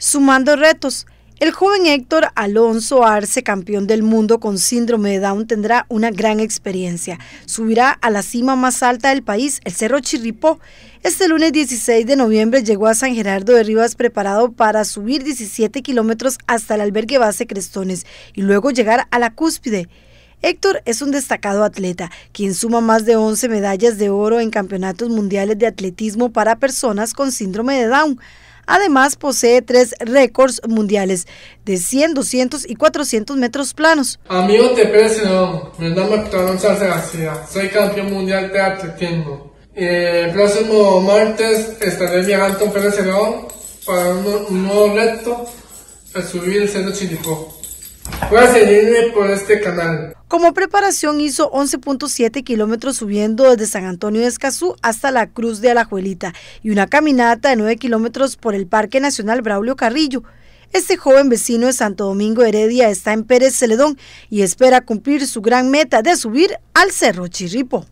Sumando retos, el joven Héctor Alonso Arce, campeón del mundo con síndrome de Down, tendrá una gran experiencia. Subirá a la cima más alta del país, el Cerro Chirripó. Este lunes 16 de noviembre llegó a San Gerardo de Rivas preparado para subir 17 kilómetros hasta el albergue base Crestones y luego llegar a la cúspide. Héctor es un destacado atleta, quien suma más de 11 medallas de oro en campeonatos mundiales de atletismo para personas con síndrome de Down. Además, posee tres récords mundiales de 100, 200 y 400 metros planos. Amigo de León, mi nombre es García, soy campeón mundial de atletismo. Eh, el próximo martes estaré viajando con Pérez para un, nuevo reto, a subir el centro Chilipó. Voy a seguirme por este canal. Como preparación hizo 11.7 kilómetros subiendo desde San Antonio de Escazú hasta la Cruz de Alajuelita y una caminata de 9 kilómetros por el Parque Nacional Braulio Carrillo. Este joven vecino de Santo Domingo Heredia está en Pérez Celedón y espera cumplir su gran meta de subir al Cerro Chirripo.